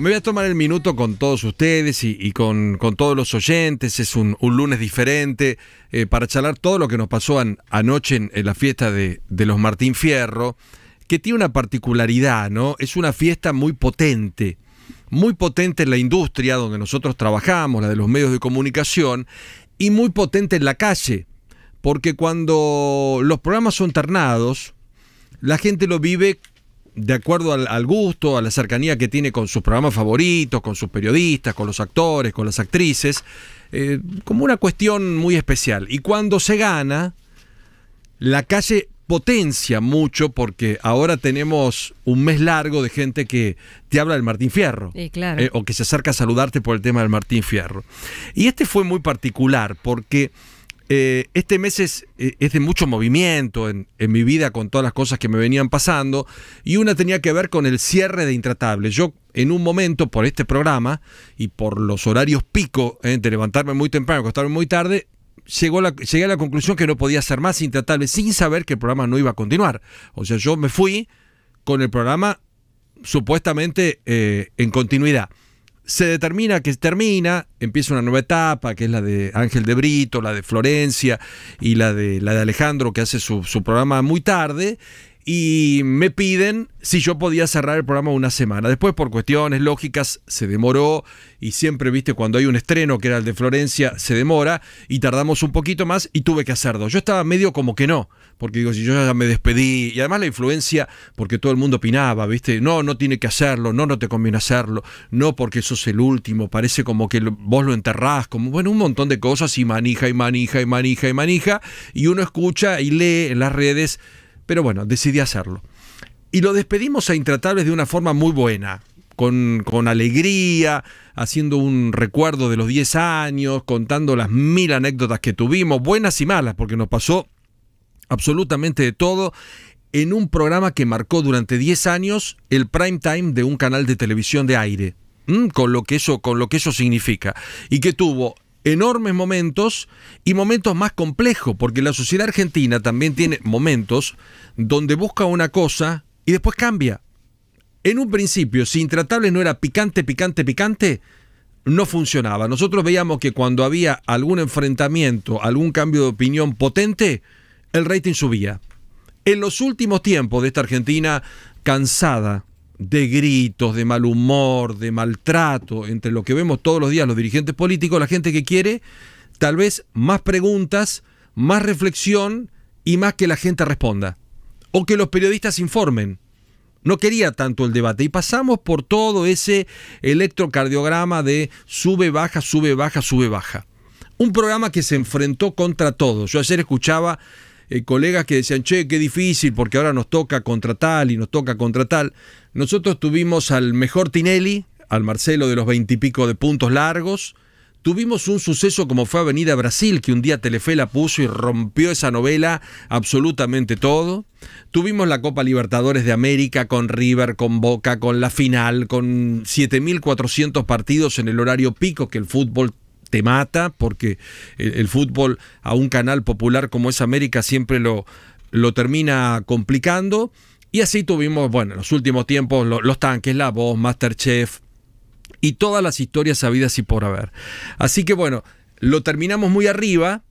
me voy a tomar el minuto con todos ustedes y, con, todos los oyentes. Es un, lunes diferente eh, para charlar todo lo que nos pasó anoche en, la fiesta de, los Martín Fierro, que tiene una particularidad, ¿no? Es una fiesta muy potente, muy potente en la industria donde nosotros trabajamos, la de los medios de comunicación, y muy potente en la calle, porque cuando los programas son ternados, la gente lo vive de acuerdo al, gusto, a la cercanía que tiene con sus programas favoritos, con sus periodistas, con los actores, con las actrices, eh, como una cuestión muy especial. Y cuando se gana, la calle potencia mucho porque ahora tenemos un mes largo de gente que te habla del Martín Fierro. claro. Eh, o que se acerca a saludarte por el tema del Martín Fierro. Y este fue muy particular porque eh, este mes eh, es, de mucho movimiento en, mi vida con todas las cosas que me venían pasando y una tenía que ver con el cierre de Intratables. Yo en un momento por este programa y por los horarios pico entre eh, levantarme muy temprano, acostarme muy tarde, llegó llegué a la conclusión que no podía ser más Intratable sin saber que el programa no iba a continuar. O sea, yo me fui con el programa supuestamente en continuidad se determina que termina, empieza una nueva etapa, que es la de Ángel de Brito, la de Florencia y la de, la de Alejandro, que hace su, su programa muy tarde, y me piden si yo podía cerrar el programa una semana. Después, por cuestiones lógicas, se demoró y siempre, viste, cuando hay un estreno, que era el de Florencia, se demora y tardamos un poquito más y tuve que hacer dos. Yo estaba medio como que no, porque digo, si yo ya me despedí y además la influencia, porque todo el mundo opinaba, viste, no, no tiene que hacerlo, no, no te conviene hacerlo, no, porque eso es el último, parece como que vos lo enterrás, como, bueno, un montón de cosas y manija y manija y manija y manija y uno escucha y lee en las redes pero bueno, decidí hacerlo. Y lo despedimos a Intratables de una forma muy buena, con, alegría, haciendo un recuerdo de los 10 años, contando las mil anécdotas que tuvimos, buenas y malas, porque nos pasó absolutamente de todo, en un programa que marcó durante 10 años el prime time de un canal de televisión de aire. ¿Mm? Con lo, que eso, con lo que eso significa. Y que tuvo enormes momentos y momentos más complejos, porque la sociedad argentina también tiene momentos donde busca una cosa y después cambia. En un principio, si intratable no era picante, picante, picante, no funcionaba. Nosotros veíamos que cuando había algún enfrentamiento, algún cambio de opinión potente, el rating subía. En los últimos tiempos de esta Argentina cansada de gritos, de mal humor, de maltrato, entre lo que vemos todos los días los dirigentes políticos, la gente que quiere tal vez más preguntas, más reflexión y más que la gente responda. O que los periodistas informen. No quería tanto el debate. Y pasamos por todo ese electrocardiograma de sube, baja, sube, baja, sube, baja. Un programa que se enfrentó contra todos. Yo ayer escuchaba eh, colegas que decían, che, qué difícil, porque ahora nos toca contra tal y nos toca contra tal. Nosotros tuvimos al mejor Tinelli, al Marcelo de los veintipico de puntos largos. Tuvimos un suceso como fue Avenida Brasil, que un día Telefe la puso y rompió esa novela absolutamente todo. Tuvimos la Copa Libertadores de América con River, con Boca, con la final, con 7.400 partidos en el horario pico que el fútbol te mata, porque el, fútbol a un canal popular como es América siempre lo, lo termina complicando. Y así tuvimos, bueno, en los últimos tiempos, los tanques, la voz, Masterchef y todas las historias sabidas y por haber. Así que bueno, lo terminamos muy arriba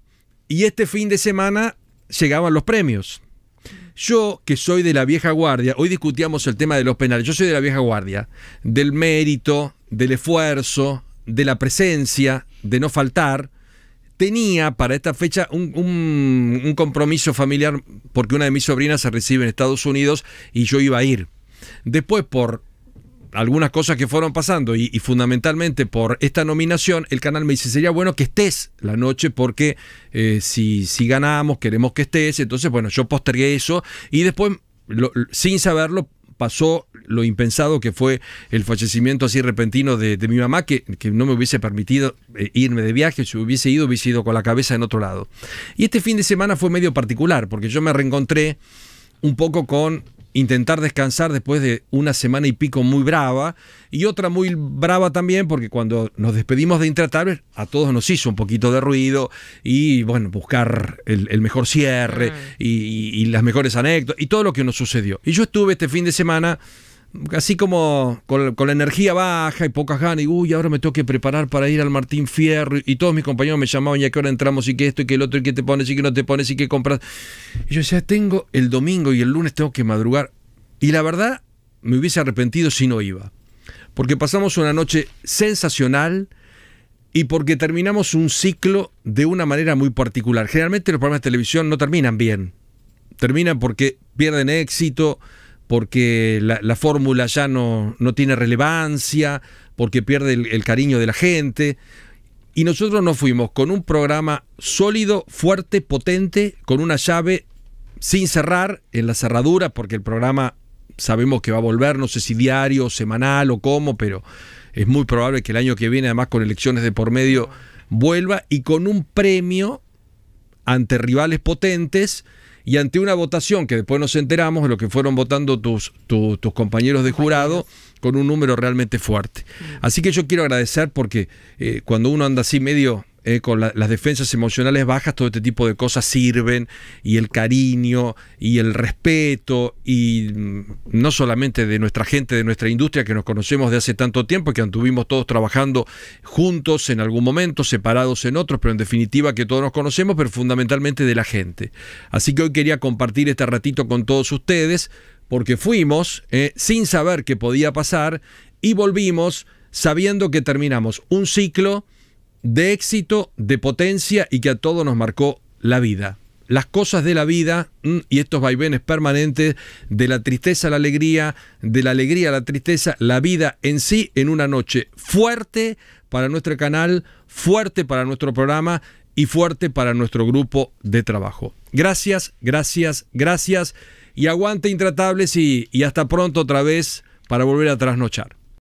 y este fin de semana llegaban los premios. Yo, que soy de la vieja guardia, hoy discutíamos el tema de los penales, yo soy de la vieja guardia, del mérito, del esfuerzo, de la presencia, de no faltar, tenía para esta fecha un, compromiso familiar porque una de mis sobrinas se recibe en Estados Unidos y yo iba a ir. Después, por algunas cosas que fueron pasando y, fundamentalmente por esta nominación, el canal me dice, sería bueno que estés la noche porque eh, si, si ganamos, queremos que estés. Entonces, bueno, yo postergué eso y después, sin saberlo, pasó lo impensado que fue el fallecimiento así repentino de, mi mamá, que, no me hubiese permitido eh, irme de viaje, si hubiese ido, hubiese ido con la cabeza en otro lado. Y este fin de semana fue medio particular, porque yo me reencontré un poco con intentar descansar después de una semana y pico muy brava y otra muy brava también porque cuando nos despedimos de Intratables a todos nos hizo un poquito de ruido y bueno, buscar el, mejor cierre mm. y las mejores anécdotas y todo lo que nos sucedió. Y yo estuve este fin de semana así como con, la energía baja y pocas ganas, y uy, ahora me tengo que preparar para ir al Martín Fierro, y todos mis compañeros me llamaban, ya que hora entramos, y que esto, y que el otro, y que te pones, y que no te pones, y que compras. Y yo decía, tengo el domingo y el lunes tengo que madrugar. Y la verdad, me hubiese arrepentido si no iba. Porque pasamos una noche sensacional y porque terminamos un ciclo de una manera muy particular. Generalmente los programas de televisión no terminan bien. Terminan porque pierden éxito, porque la, fórmula ya no, tiene relevancia, porque pierde el, el cariño de la gente. Y nosotros nos fuimos con un programa sólido, fuerte, potente, con una llave sin cerrar en la cerradura, porque el programa sabemos que va a volver, no sé si diario, semanal o cómo, pero es muy probable que el año que viene, además con elecciones de por medio, vuelva y con un premio ante rivales potentes y ante una votación que después nos enteramos de lo que fueron votando tus, tus compañeros de jurado con un número realmente fuerte. Mm. Así que yo quiero agradecer porque eh, cuando uno anda así medio eh, con las defensas emocionales bajas, todo este tipo de cosas sirven, y el cariño, y el respeto, y mm, no solamente de nuestra gente, de nuestra industria, que nos conocemos de hace tanto tiempo, que anduvimos todos trabajando juntos en algún momento, separados en otros, pero en definitiva que todos nos conocemos, pero fundamentalmente de la gente. Así que hoy quería compartir este ratito con todos ustedes, porque fuimos eh, sin saber qué podía pasar, y volvimos sabiendo que terminamos un ciclo, de éxito, de potencia y que a todos nos marcó la vida. Las cosas de la vida mm, y estos vaivenes permanentes de la tristeza a la alegría, de la alegría a la tristeza, la vida en sí en una noche fuerte para nuestro canal, fuerte para nuestro programa y fuerte para nuestro grupo de trabajo. Gracias, gracias, gracias y aguante intratables y, y hasta pronto otra vez para volver a trasnochar.